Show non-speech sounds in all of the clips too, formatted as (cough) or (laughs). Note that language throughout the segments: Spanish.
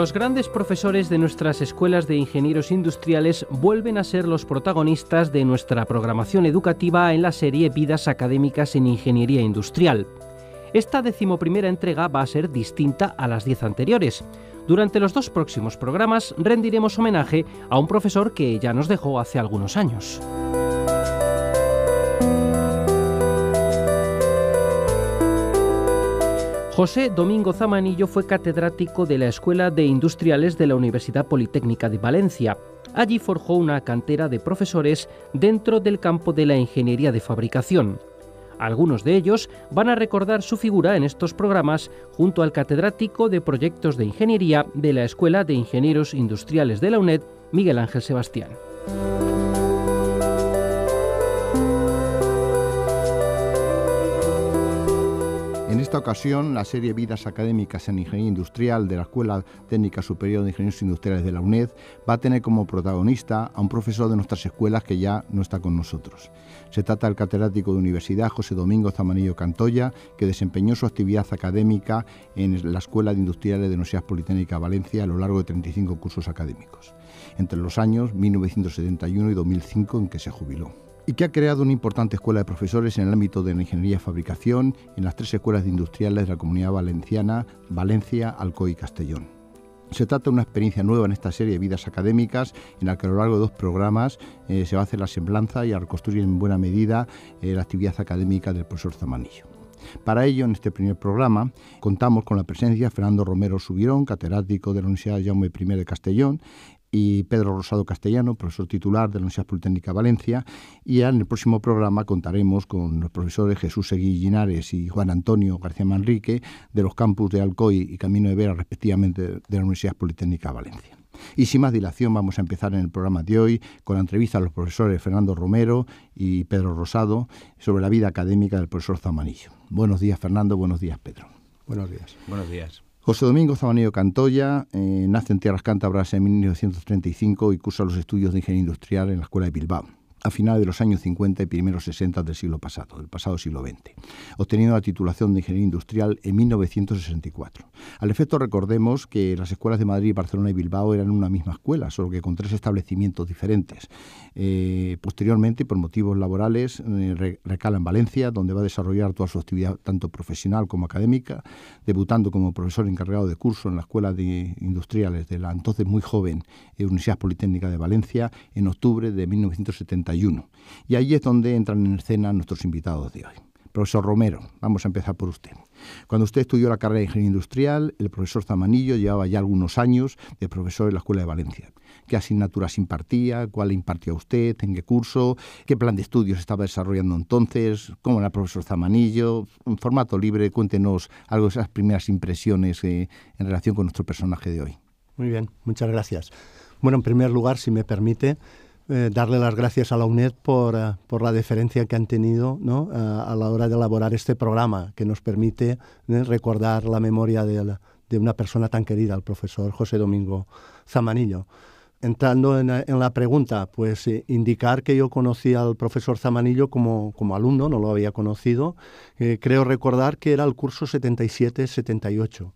Los grandes profesores de nuestras escuelas de ingenieros industriales vuelven a ser los protagonistas de nuestra programación educativa en la serie Vidas Académicas en Ingeniería Industrial. Esta decimoprimera entrega va a ser distinta a las diez anteriores. Durante los dos próximos programas rendiremos homenaje a un profesor que ya nos dejó hace algunos años. José Domingo Zamanillo fue catedrático de la Escuela de Industriales de la Universidad Politécnica de Valencia. Allí forjó una cantera de profesores dentro del campo de la ingeniería de fabricación. Algunos de ellos van a recordar su figura en estos programas junto al catedrático de proyectos de ingeniería de la Escuela de Ingenieros Industriales de la UNED, Miguel Ángel Sebastián. esta ocasión, la serie Vidas Académicas en Ingeniería Industrial de la Escuela Técnica Superior de Ingenieros Industriales de la UNED va a tener como protagonista a un profesor de nuestras escuelas que ya no está con nosotros. Se trata del catedrático de universidad José Domingo Zamanillo Cantoya, que desempeñó su actividad académica en la Escuela de Industriales de la Universidad Politécnica de Valencia a lo largo de 35 cursos académicos, entre los años 1971 y 2005 en que se jubiló y que ha creado una importante escuela de profesores en el ámbito de la ingeniería y fabricación en las tres escuelas industriales de la comunidad valenciana, Valencia, Alcoy y Castellón. Se trata de una experiencia nueva en esta serie de vidas académicas, en la que a lo largo de dos programas eh, se va a hacer la semblanza y a reconstruir en buena medida eh, la actividad académica del profesor Zamanillo. Para ello, en este primer programa, contamos con la presencia de Fernando Romero Subirón, catedrático de la Universidad Jaume I de Castellón, y Pedro Rosado Castellano, profesor titular de la Universidad Politécnica de Valencia. Y en el próximo programa contaremos con los profesores Jesús Seguí Linares y Juan Antonio García Manrique de los campus de Alcoy y Camino de Vera, respectivamente, de la Universidad Politécnica de Valencia. Y sin más dilación vamos a empezar en el programa de hoy con la entrevista a los profesores Fernando Romero y Pedro Rosado sobre la vida académica del profesor Zamanillo. Buenos días Fernando, buenos días Pedro. Buenos días. Buenos días. José Domingo Zabanillo Cantoya eh, nace en Tierras Cántabras en 1935 y cursa los estudios de Ingeniería Industrial en la Escuela de Bilbao a finales de los años 50 y primeros 60 del siglo pasado, del pasado siglo XX, obteniendo la titulación de Ingeniería Industrial en 1964. Al efecto, recordemos que las escuelas de Madrid, Barcelona y Bilbao eran una misma escuela, solo que con tres establecimientos diferentes. Eh, posteriormente, por motivos laborales, eh, recala en Valencia, donde va a desarrollar toda su actividad tanto profesional como académica, debutando como profesor encargado de curso en la Escuela de Industriales de la entonces muy joven Universidad Politécnica de Valencia en octubre de 1970 y ahí es donde entran en escena nuestros invitados de hoy. Profesor Romero, vamos a empezar por usted. Cuando usted estudió la carrera de Ingeniería Industrial, el profesor Zamanillo llevaba ya algunos años de profesor en la Escuela de Valencia. ¿Qué asignaturas impartía? ¿Cuál impartía usted? ¿En qué curso? ¿Qué plan de estudios estaba desarrollando entonces? ¿Cómo era el profesor Zamanillo? En formato libre, cuéntenos algo de esas primeras impresiones eh, en relación con nuestro personaje de hoy. Muy bien, muchas gracias. Bueno, en primer lugar, si me permite, eh, darle las gracias a la UNED por, eh, la deferencia que han tenido eh, a la hora de elaborar este programa que nos permite recordar la memoria de, una persona tan querida, el profesor José Domingo Zamanillo. Entrando en, la pregunta, pues indicar que yo conocí al profesor Zamanillo como, como alumno, no lo había conocido. creo recordar que era el curso 77-78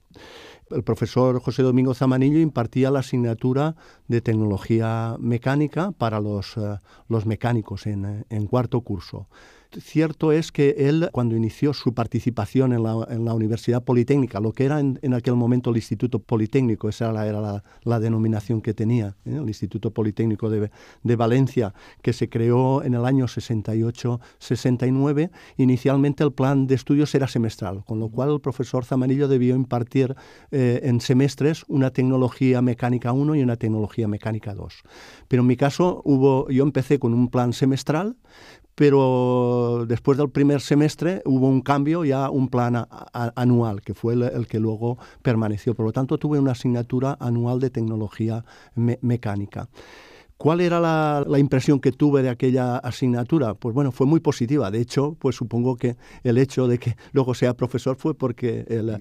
el profesor José Domingo Zamanillo impartía la asignatura de tecnología mecánica para los, eh, mecánicos en, eh, en cuarto curso cierto es que él, cuando inició su participación en la, Universidad Politécnica, lo que era en, aquel momento el Instituto Politécnico, esa era, la, denominación que tenía, ¿eh? el Instituto Politécnico de, Valencia, que se creó en el año 68-69, inicialmente el plan de estudios era semestral, con lo cual el profesor Zamanillo debió impartir eh, en semestres una tecnología mecánica 1 y una tecnología mecánica 2. Pero en mi caso hubo, yo empecé con un plan semestral, pero después del primer semestre hubo un cambio ya un plan anual que fue el, que luego permaneció por lo tanto tuve una asignatura anual de tecnología mecánica ¿Cuál era la, impresión que tuve de aquella asignatura? Pues bueno, fue muy positiva. De hecho, pues supongo que el hecho de que luego sea profesor fue porque el,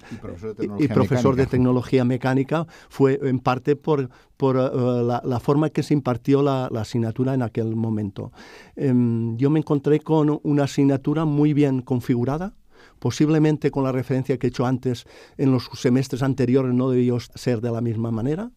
y, profesor, de tecnología, mecánica fue en parte por, por eh, la, forma en que se impartió la, asignatura en aquel momento. Em, yo me encontré con una asignatura muy bien configurada, Posiblemente con la referencia que he hecho antes, en los semestres anteriores no debió ser de la misma manera.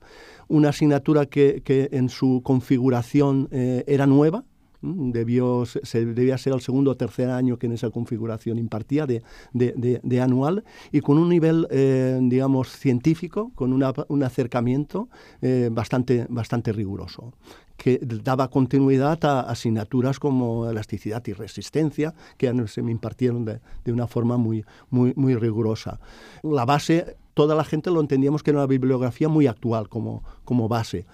Una asignatura que, en su configuración eh, era nueva, Debió, debía ser el segundo o tercer año que en esa configuración impartía de, anual y con un nivel, eh, digamos, científico, con un acercamiento eh, bastante, riguroso que daba continuidad a asignaturas como elasticidad y resistencia, que se me impartieron de, una forma muy, rigurosa. La base, toda la gente lo entendíamos que era una bibliografía muy actual como base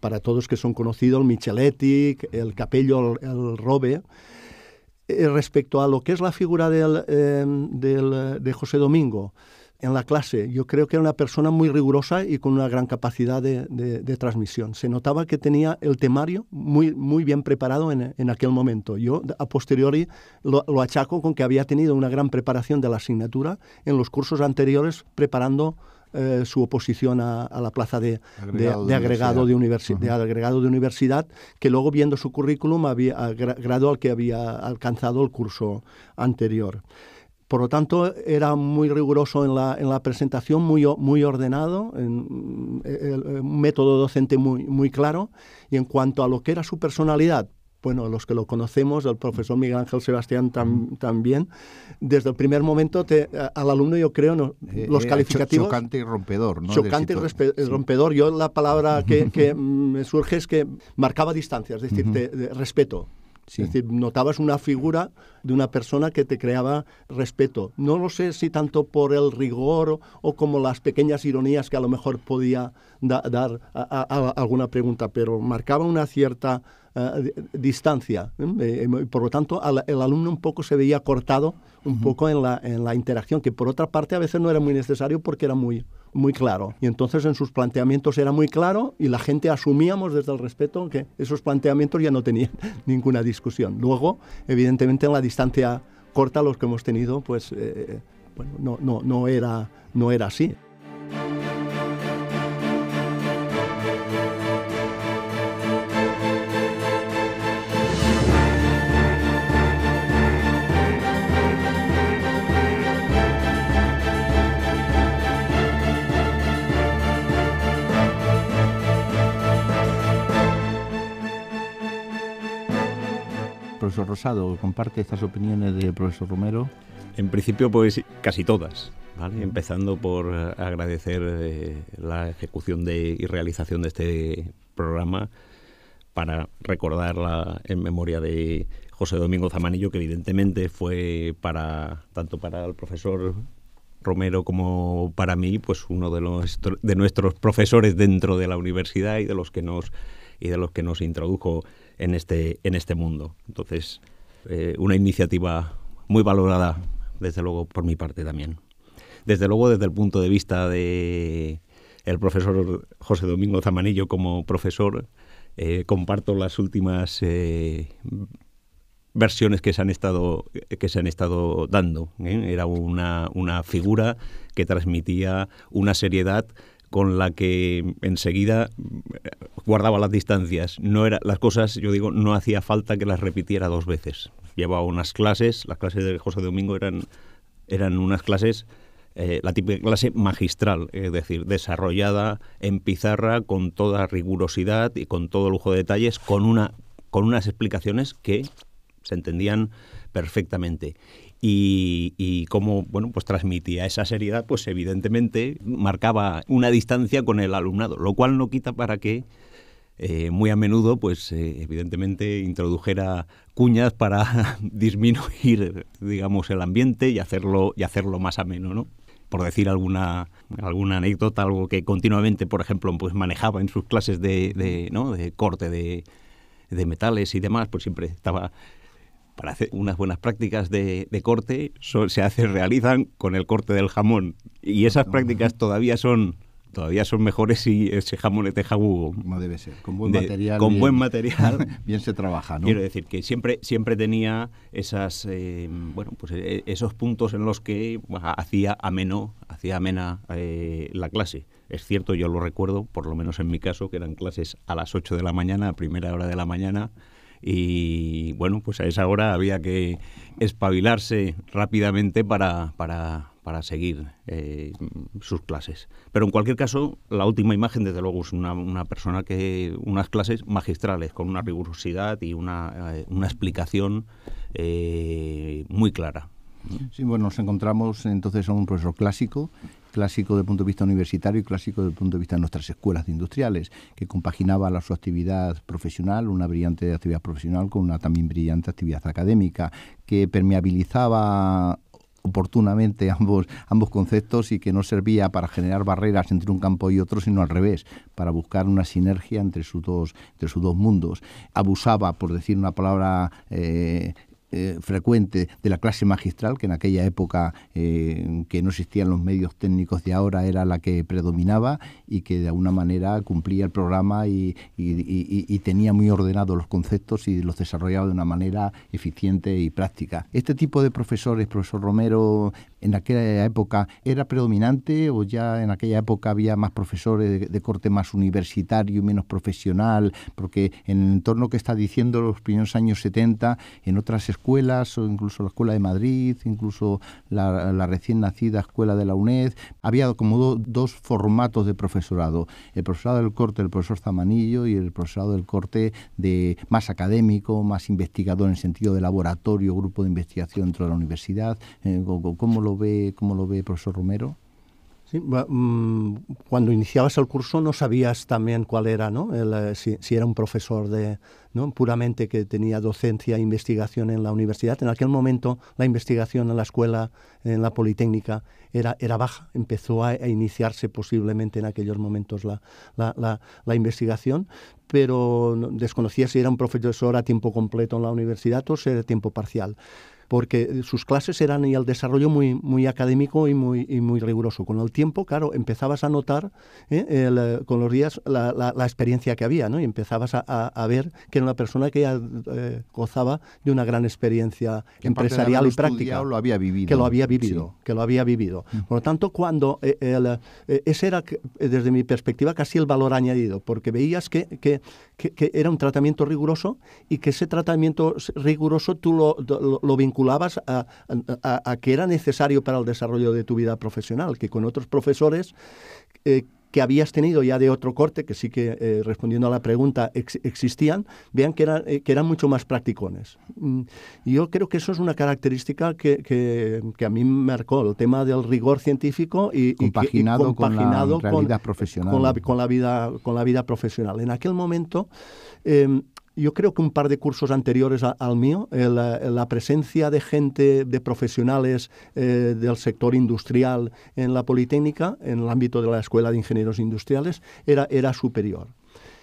para todos que son conocidos, el Micheletti, el Capello, el, Robe. Eh, respecto a lo que es la figura eh, de José Domingo en la clase, yo creo que era una persona muy rigurosa y con una gran capacidad de, transmisión. Se notaba que tenía el temario muy, muy bien preparado en, aquel momento. Yo, a posteriori, lo, lo, achaco con que había tenido una gran preparación de la asignatura en los cursos anteriores preparando eh, su oposición a, la plaza de, agregado de, universidad. que luego viendo su currículum había grado al que había alcanzado el curso anterior. Por lo tanto, era muy riguroso en la, presentación, muy, ordenado, en, eh, eh, un método docente muy claro. Y en cuanto a lo que era su personalidad, bueno, los que lo conocemos, el profesor Miguel Ángel Sebastián también, desde el primer momento te, al alumno yo creo no, eh, eh, los eh, calificativos... Chocante y rompedor, ¿no? Chocante y rompedor. Yo la palabra que, me surge es que marcaba distancias, es decir, de, respeto. Es decir, notabas una figura de una persona que te creaba respeto. No lo sé si tanto por el rigor o, como las pequeñas ironías que a lo mejor podía dar a alguna pregunta, pero marcaba una cierta Ah, distancia. ¿eh? Eh, eh, por lo tanto, el alumno un poco se veía cortado un poco en la, interacción, que por otra parte a veces no era muy necesario porque era muy, muy claro. Y entonces en sus planteamientos era muy claro y la gente asumíamos desde el respeto que esos planteamientos ya no tenían (laughs) ninguna discusión. Luego, evidentemente, en la distancia corta los que hemos tenido, pues no, no, no, era, no era así. profesor Rosado? ¿Comparte estas opiniones del profesor Romero? En principio, pues casi todas. Empezando por agradecer eh, la ejecución y realización de este programa para recordarla en memoria de José Domingo Zamanillo, que evidentemente fue para tanto para el profesor Romero como para mí, pues uno de, los, de nuestros profesores dentro de la universidad y de los que nos y de los que nos introdujo en este, en este mundo. Entonces, eh, una iniciativa muy valorada, desde luego, por mi parte también. Desde luego, desde el punto de vista de el profesor José Domingo Zamanillo como profesor, eh, comparto las últimas eh, versiones que se han estado, que se han estado dando. Era una, una, figura que transmitía una seriedad con la que enseguida eh, guardaba las distancias. No era, las cosas, yo digo, no hacía falta que las repitiera dos veces. Llevaba unas clases, las clases de José Domingo eran, eran unas clases eh, la típica clase magistral, es decir, desarrollada en pizarra con toda rigurosidad y con todo lujo de detalles, con, una, con unas explicaciones que se entendían perfectamente y, cómo bueno, pues transmitía esa seriedad, pues evidentemente marcaba una distancia con el alumnado, lo cual no quita para que eh, muy a menudo, pues eh, evidentemente introdujera cuñas para (laughs) disminuir, digamos, el ambiente y hacerlo, y hacerlo más ameno, ¿no? Por decir alguna, alguna anécdota, algo que continuamente, por ejemplo, pues manejaba en sus clases de, de, ¿no? de corte de, de metales y demás, pues siempre estaba para hacer unas buenas prácticas de, corte se hace, realizan con el corte del jamón. Y esas ah. prácticas todavía son todavía son mejores si ese jamón es te ...no debe ser, con buen material. Con bien, buen material. (laughs) bien se trabaja, ¿no? Quiero decir que siempre, siempre tenía esas, eh, bueno, pues eh, esos puntos en los que hacía ameno, hacía amena eh, la clase. Es cierto, yo lo recuerdo, por lo menos en mi caso, que eran clases a las 8 de la mañana, a primera hora de la mañana, y bueno, pues a esa hora había que espabilarse rápidamente para, para, para seguir eh, sus clases. Pero en cualquier caso, la última imagen, desde luego, es una, persona que. unas clases magistrales, con una rigurosidad y una, eh, una explicación eh, muy clara. Sí, bueno, nos encontramos entonces a un profesor clásico clásico desde el punto de vista universitario y clásico desde el punto de vista de nuestras escuelas industriales, que compaginaba la, su actividad profesional, una brillante actividad profesional con una también brillante actividad académica, que permeabilizaba oportunamente ambos, ambos conceptos y que no servía para generar barreras entre un campo y otro, sino al revés, para buscar una sinergia entre sus dos, entre sus dos mundos. Abusaba, por decir una palabra eh, eh, frecuente de la clase magistral, que en aquella época eh, que no existían los medios técnicos de ahora era la que predominaba y que de alguna manera cumplía el programa y, y tenía muy ordenados los conceptos y los desarrollaba de una manera eficiente y práctica. Este tipo de profesores, profesor Romero, en aquella época era predominante o ya en aquella época había más profesores de, corte más universitario y menos profesional? Porque en el entorno que está diciendo los primeros años 70, en otras escuelas, o incluso la Escuela de Madrid, incluso la, recién nacida Escuela de la UNED, había como dos formatos de profesorado. El profesorado del corte, el profesor Zamanillo, y el profesorado del corte de más académico, más investigador en el sentido de laboratorio, grupo de investigación dentro de la universidad. Eh, ¿Cómo lo lo ve, cómo lo ve el profesor Romero? Mm, cuando iniciabas el curso no sabías también cuál era, ¿no? Eh, si, era un profesor de, ¿no? puramente que tenía docencia e investigación en la universidad. En aquel momento la investigación en la escuela, en la Politécnica, era, era baja. Empezó a, iniciarse posiblemente en aquellos momentos la, la, investigación, pero desconocía si era un profesor a tiempo completo en la universidad o si era a tiempo parcial porque sus clases eran y el desarrollo muy, muy académico y muy, muy riguroso. Con el tiempo, claro, empezabas a notar ¿eh? Eh, con los días la, experiencia que había, ¿no? Y empezabas a, ver que era una persona que ya, eh, gozaba de una gran experiencia empresarial y práctica. lo había vivido. Que lo había vivido, que lo había vivido. Mm. Por lo tanto, cuando ese era, desde mi perspectiva, casi el valor añadido, porque veías que, que, era un tratamiento riguroso y que ese tratamiento riguroso tú lo, lo, lo vinculabas vinculabas a, que era necesario para el desarrollo de tu vida profesional, que con otros profesores eh, que habías tenido ya de otro corte, que sí que eh, respondiendo a la pregunta existían, vean que, era, eh, que eran mucho más practicones. Mm, yo creo que eso es una característica que, que, que, a mí me marcó, el tema del rigor científico y compaginado, con la vida profesional. Con la, con la, vida, con la vida profesional. En aquel momento em, yo creo que un par de cursos anteriores al mío, eh, la, presencia de gente, de profesionales eh, del sector industrial en la Politécnica, en el ámbito de la Escuela de Ingenieros Industriales, era, era superior.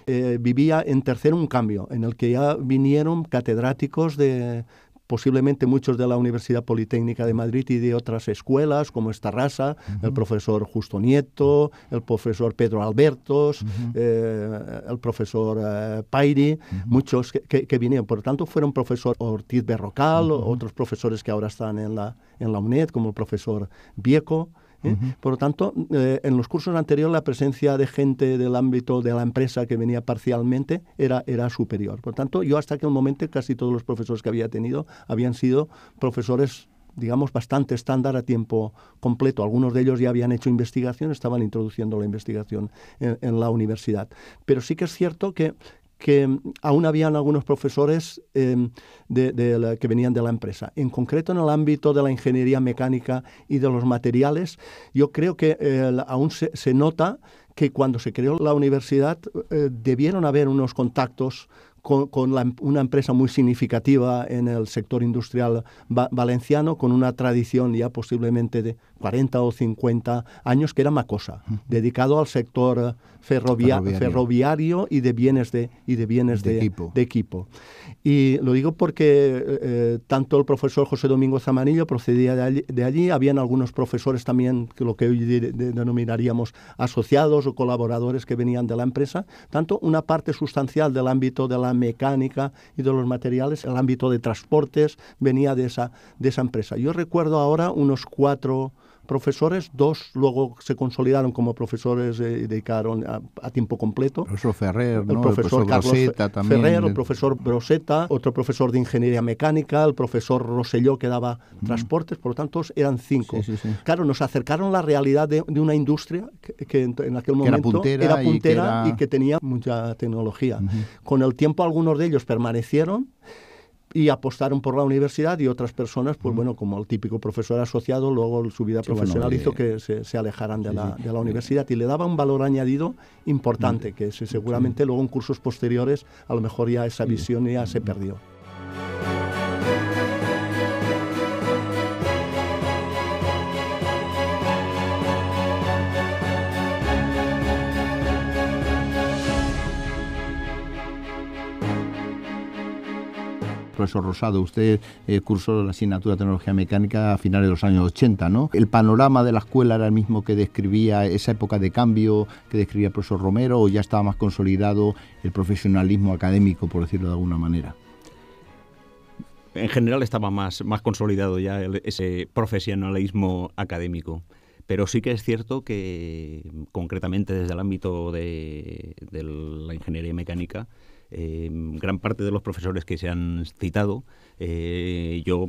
Eh, vivía en tercero un cambio, en el que ya vinieron catedráticos de, posiblemente muchos de la Universidad Politécnica de Madrid y de otras escuelas, como esta raza, el profesor Justo Nieto, el profesor Pedro Albertos, eh, el profesor eh, Pairi, muchos que, vinieron. Por lo tanto, fueron profesor Ortiz Berrocal, otros profesores que ahora están en la, en la UNED, como el profesor Vieco. ¿eh? Por lo tanto, eh, en los cursos anteriores la presencia de gente del ámbito de la empresa que venía parcialmente era, era superior. Por lo tanto, yo hasta aquel momento casi todos los profesores que había tenido habían sido profesores digamos, bastante estándar a tiempo completo. Algunos de ellos ya habían hecho investigación, estaban introduciendo la investigación en la universidad. Pero sí que es cierto que que mm, aún habían algunos profesores em, que venían de la empresa. En concreto, en el ámbito de la ingeniería mecánica y de los materiales, yo creo que eh, aún se, nota que cuando se creó la universidad eh, debieron haber unos contactos con, em, una empresa muy significativa en el sector industrial valenciano, con una tradición ya posiblemente de, 40 o 50 años, que era Macosa, dedicado al sector ferroviario. y de bienes de, y de, bienes de, equipo. Y lo digo porque eh, eh, tanto el profesor José Domingo Zamanillo procedía de allí, de habían algunos profesores también, lo que hoy denominaríamos asociados o colaboradores que venían de la empresa, tanto una parte sustancial del ámbito de la mecánica y de los materiales, el ámbito de transportes venía de esa, de esa empresa. Yo recuerdo ahora unos cuatro profesores, dos luego se consolidaron como profesores eh, y dedicaron a, tiempo completo. Profesor Ferrer, el, profesor el también. Ferrer, el profesor Broseta, otro profesor de ingeniería mecánica, el profesor Rosselló que daba transportes, por lo tanto eran cinco. Claro, nos acercaron la realidad de, una industria que, en, aquel momento era puntera, y, que tenía mucha tecnología. Con el tiempo algunos de ellos permanecieron y apostaron por la universidad y otras personas, pues bueno, como el típico profesor asociado, luego su vida profesional hizo que se, alejaran de, la, de, la, universidad y le daba un valor añadido importante, mm, que seguramente luego en cursos posteriores a lo mejor ya esa visión ya se perdió. profesor Rosado, usted eh, cursó la asignatura de Tecnología Mecánica a finales de los años 80, ¿no? ¿El panorama de la escuela era el mismo que describía esa época de cambio que describía el profesor Romero o ya estaba más consolidado el profesionalismo académico, por decirlo de alguna manera? En general estaba más, más consolidado ya ese profesionalismo académico pero sí que es cierto que concretamente desde el ámbito de la ingeniería mecánica eh, gran parte de los profesores que se han citado, eh, yo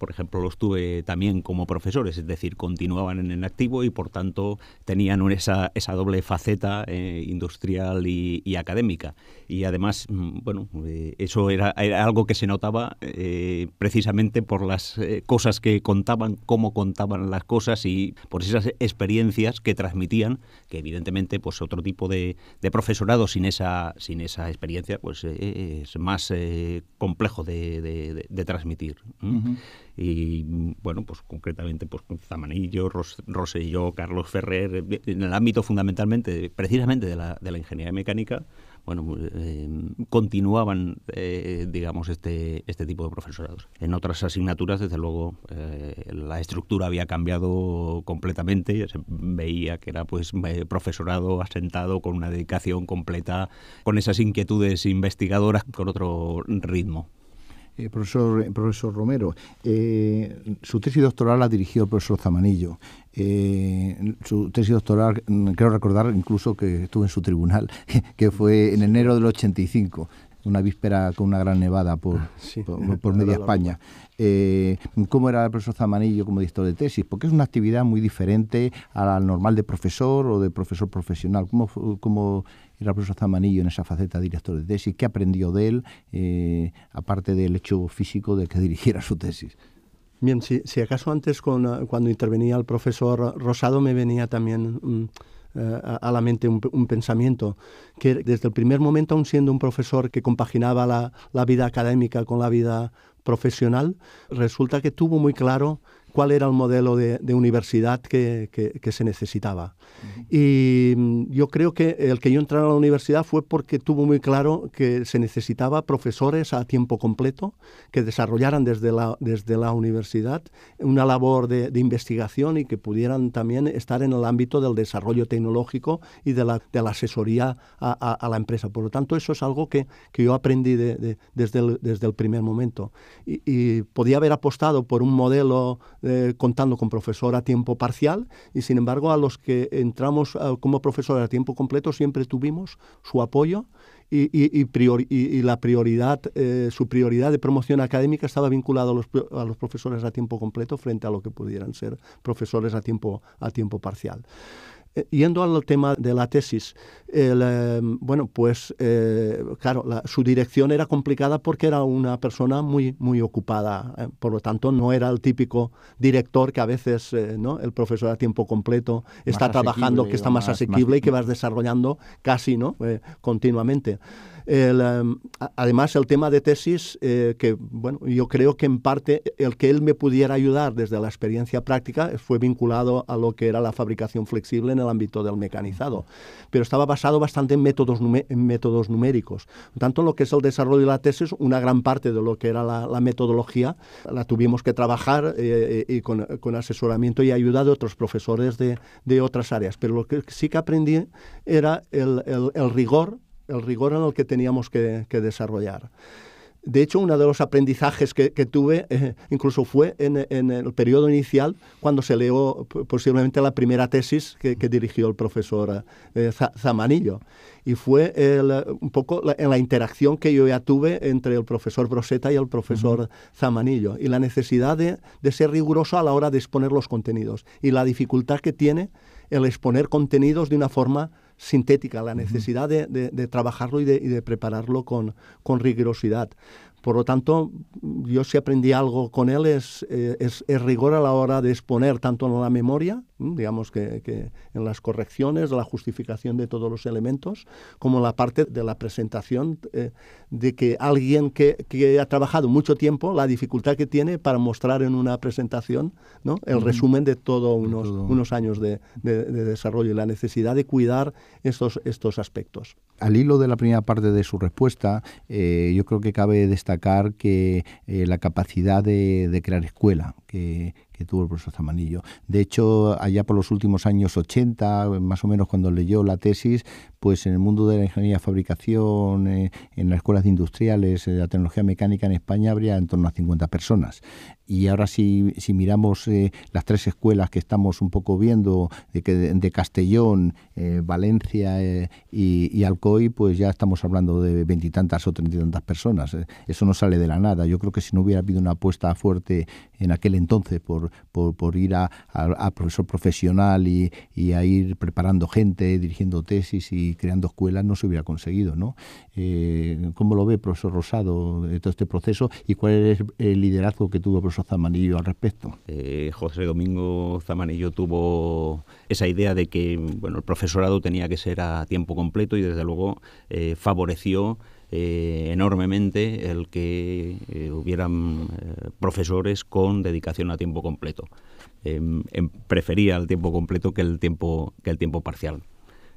por ejemplo, los tuve también como profesores, es decir, continuaban en el activo y por tanto tenían esa, esa doble faceta eh, industrial y, académica. Y además, mm, bueno, eh, eso era, algo que se notaba eh, precisamente por las cosas que contaban, cómo contaban las cosas y por esas experiencias que transmitían, que evidentemente pues otro tipo de, profesorado sin esa, sin esa experiencia pues es más complejo de, transmitir y bueno, pues concretamente pues Zamanillo, Ros Carlos Ferrer, eh, en el ámbito fundamentalmente, precisamente de la, ingeniería mecánica, bueno, pues, eh, continuaban, eh, digamos, este, este tipo de profesorados. En otras asignaturas, desde luego, la estructura había cambiado completamente, se veía que era pues profesorado asentado con una dedicación completa, con esas inquietudes investigadoras, con otro ritmo. Eh, eh, profesor, Romero, eh, su tesis doctoral la dirigió el profesor Zamanillo. su tesis doctoral, mm, creo recordar incluso que estuvo en su tribunal, (laughs) que fue en enero del 85 una víspera con una gran nevada por, ah, (laughs) por, media España. ¿Cómo era el profesor Zamanillo como director de tesis? Porque es una actividad muy diferente a la normal de profesor o de profesor profesional. ¿Cómo, cómo era el profesor Zamanillo en esa faceta director de tesis? ¿Qué aprendió de él, eh, aparte del hecho físico de que dirigiera su tesis? Bien, si, acaso antes eh, cuando intervenía el profesor Rosado me venía también... Mm, eh, a la mente un, pensamiento, que desde el primer momento, aun siendo un profesor que compaginaba la vida académica con la vida profesional, resulta que tuvo muy claro cuál era el modelo de, universidad que, se necesitaba. Y mm, yo creo que el que yo entrara a la universidad fue porque tuvo muy claro que se necesitaba profesores a tiempo completo que desarrollaran desde la, desde la universidad una labor de, investigación y que pudieran también estar en el ámbito del desarrollo tecnológico y de la, de la asesoría a, la empresa. Por lo tanto, eso es algo que, que yo aprendí desde, el, desde el primer momento. Y, y podía haber apostado por un modelo eh, contando con profesor a tiempo parcial y sin embargo a los que entramos eh, como profesor a tiempo completo siempre tuvimos su apoyo y, la prioridad, eh, su prioridad de promoción académica estaba vinculada a los, profesores a tiempo completo frente a lo que pudieran ser profesores a tiempo, a tiempo parcial. Eh, yendo al tema de la tesis, em, bueno, pues eh, claro, su dirección era complicada porque era una persona muy, muy ocupada, eh, por lo tanto no era el típico director que a veces ¿no? el profesor a tiempo completo está trabajando, que está más, asequible y que vas desarrollando casi ¿no? continuamente. Em, además, el tema de tesis, eh, que bueno, yo creo que en parte el que él me pudiera ayudar desde la experiencia práctica fue vinculado a lo que era la fabricación flexible en el ámbito del mecanizado, pero estaba basado bastante en métodos, métodos numéricos. Tanto en lo que es el desarrollo de la tesis, una gran parte de lo que era la, metodología la tuvimos que trabajar eh, eh, y con, asesoramiento y ayuda de otros profesores de, otras áreas, pero lo que sí que aprendí era el, el rigor el rigor en el que teníamos que, desarrollar. De hecho, uno de los aprendizajes que, tuve eh, incluso fue en, el periodo inicial, cuando se leó posiblemente la primera tesis que, dirigió el profesor eh, Zamanillo. Y fue un poco en la interacción que yo ya tuve entre el profesor Broseta y el profesor Zamanillo. Y la necesidad de ser riguroso a la hora de exponer los contenidos. Y la dificultad que tiene el exponer contenidos de una forma sintética, la necesidad de, de, trabajarlo y de, de prepararlo con, con, rigurosidad. Por lo tanto, yo sí aprendí algo con él eh, es, rigor a la hora de exponer tanto en la memoria, digamos que, en las correcciones, la justificación de todos los elementos, como la parte de la presentación eh, de que alguien que, ha trabajado mucho tiempo, la dificultad que tiene para mostrar en una presentación el resumen de todos unos, años de, de, desarrollo y la necesidad de cuidar estos, estos aspectos al hilo de la primera parte de su respuesta, eh, yo creo que cabe destacar que eh, la capacidad de, de crear escuela, que, que tuvo el profesor Zamanillo. De hecho, allá por los últimos años 80, más o menos cuando leyó la tesis, pues en el mundo de la ingeniería de fabricación, eh, en las escuelas industriales, eh, la tecnología mecánica en España habría en torno a 50 personas. Y ahora si, si miramos eh, las tres escuelas que estamos un poco viendo, de, Castellón, Valencia y, Alcoy, pues ya estamos hablando de veintitantas o treinta y tantas personas. Eso no sale de la nada. Yo creo que si no hubiera habido una apuesta fuerte en aquel entonces por por, ir a, profesor profesional y, a ir preparando gente, dirigiendo tesis y creando escuelas, no se hubiera conseguido. ¿no? Eh, ¿Cómo lo ve, profesor Rosado, todo este proceso y cuál es el liderazgo que tuvo el profesor Zamanillo al respecto? Eh, José Domingo Zamanillo tuvo esa idea de que bueno, el profesorado tenía que ser a tiempo completo y desde luego eh, favoreció eh, enormemente el que eh, hubieran eh, profesores con dedicación a tiempo completo. Em, em, prefería el tiempo completo que el tiempo, que el tiempo parcial.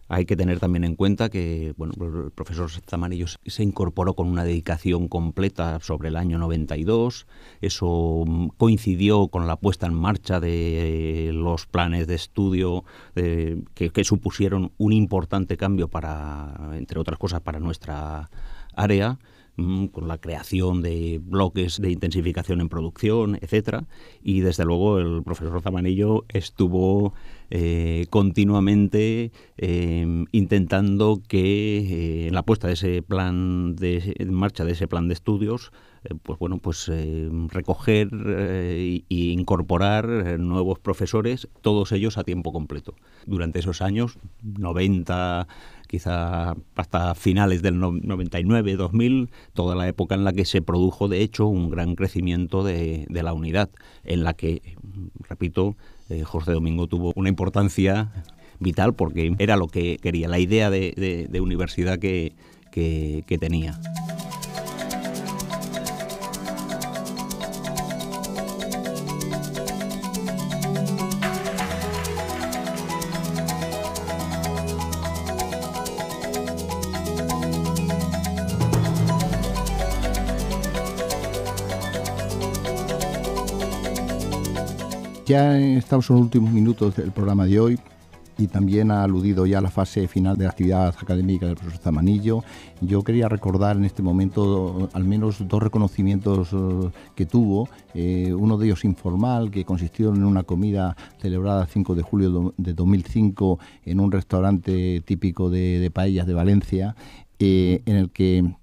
Hay que tener también en cuenta que pues, el profesor Zamarillo se incorporó con una dedicación completa sobre el año 92. Eso mm, coincidió con la puesta en marcha de los planes de estudio que, que, supusieron un importante cambio para, entre otras cosas, para nuestra área mm, con la creación de bloques de intensificación en producción, etcétera. Y desde luego el profesor Zamanillo estuvo eh, continuamente em, intentando que eh, en la puesta de ese plan en marcha de ese plan de estudios eh, pues bueno, pues eh, recoger e incorporar nuevos profesores, todos ellos a tiempo completo. Durante esos años, 90, quizá hasta finales del 99, 2000, toda la época en la que se produjo de hecho un gran crecimiento de, la unidad, en la que, repito, José Domingo tuvo una importancia vital porque era lo que quería, la idea de, universidad que tenía. Ya estamos en los últimos minutos del programa de hoy y también ha aludido ya a la fase final de la actividad académica del profesor Zamanillo. Yo quería recordar en este momento al menos dos reconocimientos eh, que tuvo, eh, uno de ellos informal, que consistió en una comida celebrada 5 de julio de 2005 en un restaurante típico de, Paellas de Valencia, eh, en el que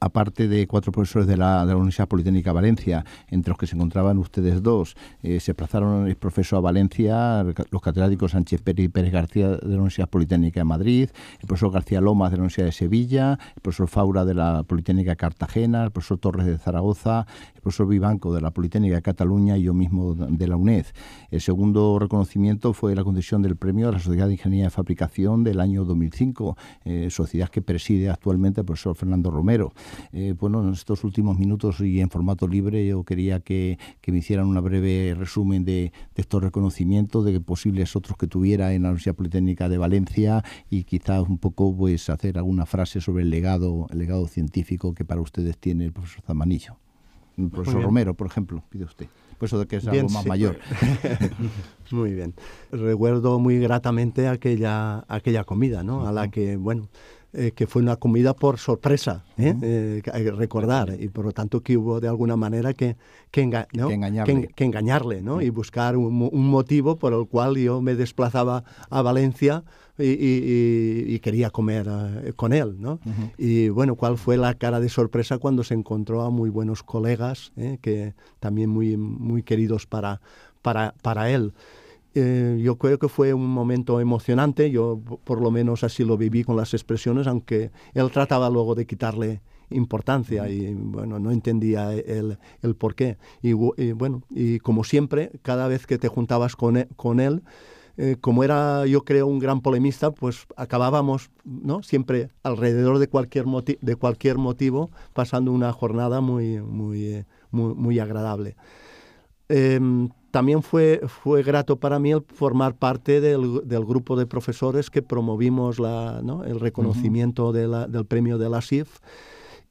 aparte de cuatro profesores de la, Universidad Politécnica de Valencia, entre los que se encontraban ustedes dos, eh, se desplazaron el profesor a Valencia, los catedráticos Sánchez Pérez, y Pérez García de la Universidad Politécnica de Madrid, el profesor García Lomas de la Universidad de Sevilla, el profesor Faura de la Politécnica de Cartagena, el profesor Torres de Zaragoza, el profesor Vivanco de la Politécnica de Cataluña y yo mismo de la UNED. El segundo reconocimiento fue la concesión del premio a la Sociedad de Ingeniería de Fabricación del año 2005, eh, sociedad que preside actualmente el profesor Fernando Romero. Eh, bueno, en estos últimos minutos y en formato libre yo quería que, me hicieran un breve resumen de, estos reconocimientos, de posibles otros que tuviera en la Universidad Politécnica de Valencia y quizás un poco pues hacer alguna frase sobre el legado, el legado científico que para ustedes tiene el profesor Zamanillo. El profesor Romero, por ejemplo, pide usted. Pues eso de que es algo más mayor. (laughs) muy bien. Recuerdo muy gratamente aquella, aquella comida, ¿no? A la que, bueno, eh, que fue una comida por sorpresa, ¿eh? Eh, ¿eh? recordar, y por lo tanto que hubo de alguna manera que, que, engañarle, y buscar un, motivo por el cual yo me desplazaba a Valencia y, quería comer con él. Y bueno, cuál fue la cara de sorpresa cuando se encontró a muy buenos colegas, que también muy, muy queridos para, para, para él. Eh, yo creo que fue un momento emocionante, yo por lo menos así lo viví con las expresiones, aunque él trataba luego de quitarle importancia y bueno, no entendía el, el por qué. Y, bueno, y como siempre, cada vez que te juntabas con él, e, con él eh, como era yo creo un gran polemista, pues acabábamos ¿no? siempre alrededor de cualquier, de cualquier motivo pasando una jornada muy, muy, eh, muy, muy, agradable. Em, también fue, fue grato para mí el formar parte del, grupo de profesores que promovimos el reconocimiento del premio de la SIF.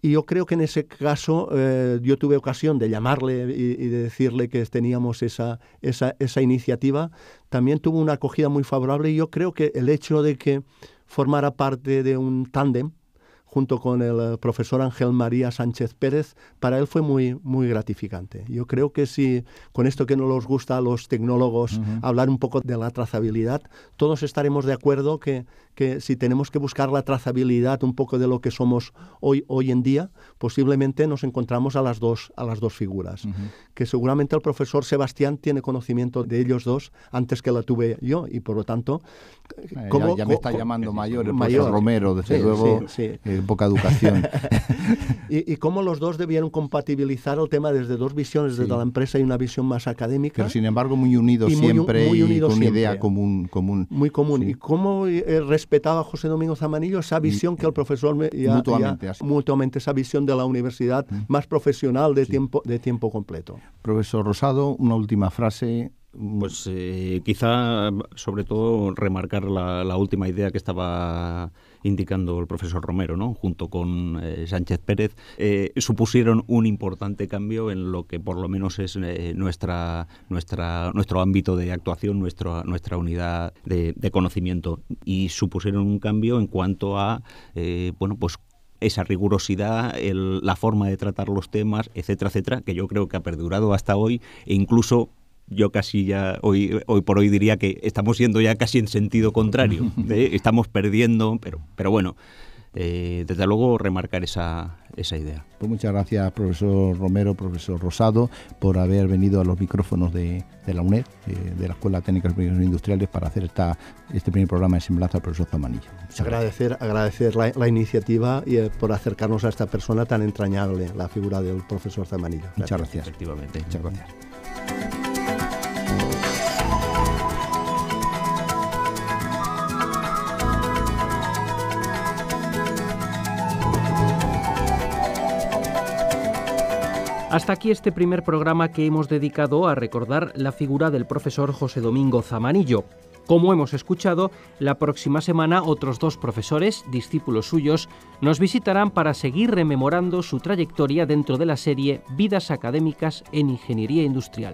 Y yo creo que en ese caso eh, yo tuve ocasión de llamarle y, decirle que teníamos esa, esa, iniciativa. También tuvo una acogida muy favorable y yo creo que el hecho de que formara parte de un tándem, junto con el eh, profesor Ángel María Sánchez Pérez, para él fue muy, muy gratificante. Yo creo que si con esto que no nos gusta a los tecnólogos hablar un poco de la trazabilidad, todos estaremos de acuerdo que, que si tenemos que buscar la trazabilidad un poco de lo que somos hoy, hoy en día, posiblemente nos encontramos a las dos, a las dos figuras. Que seguramente el profesor Sebastián tiene conocimiento de ellos dos antes que la tuve yo y por lo tanto... Eh, como, ya, me está llamando eh, mayor, el mayor. Profesor Romero, desde luego. Sí, sí poca educación. (laughs) y, cómo los dos debieron compatibilizar el tema desde dos visiones, desde la empresa y una visión más académica. Pero sin embargo muy unidos siempre unido y con siempre. una idea común. común. Muy común. Y cómo eh, respetaba José Domingo Zamanillo esa visión que el eh, profesor... Me, ya, mutuamente. mutuamente esa visión de la universidad mm. más profesional de, tiempo, de tiempo completo. Profesor Rosado, una última frase. Pues eh, quizá sobre todo remarcar la, la última idea que estaba indicando el profesor Romero, ¿no? junto con eh, Sánchez Pérez, eh, supusieron un importante cambio en lo que por lo menos es eh, nuestra, nuestro ámbito de actuación, nuestra, nuestra unidad de, conocimiento. Y supusieron un cambio en cuanto a bueno, pues esa rigurosidad, la forma de tratar los temas, etcétera, etcétera, que yo creo que ha perdurado hasta hoy e incluso yo casi ya hoy, hoy por hoy diría que estamos yendo ya casi en sentido contrario. (laughs) ¿eh? Estamos perdiendo, pero, pero bueno, eh, desde luego remarcar esa, idea. Pues muchas gracias, profesor Romero, profesor Rosado, por haber venido a los micrófonos de, la UNED, eh, de la Escuela Técnica de Comunicaciones Industriales, para hacer este primer programa de semblanza al profesor Zamanillo Agradecer, agradecer la, iniciativa y por acercarnos a esta persona tan entrañable, la figura del profesor Zamanillo. Muchas gracias. Efectivamente. Muchas gracias. Hasta aquí este primer programa que hemos dedicado a recordar la figura del profesor José Domingo Zamanillo. Como hemos escuchado, la próxima semana otros dos profesores, discípulos suyos, nos visitarán para seguir rememorando su trayectoria dentro de la serie Vidas Académicas en Ingeniería Industrial.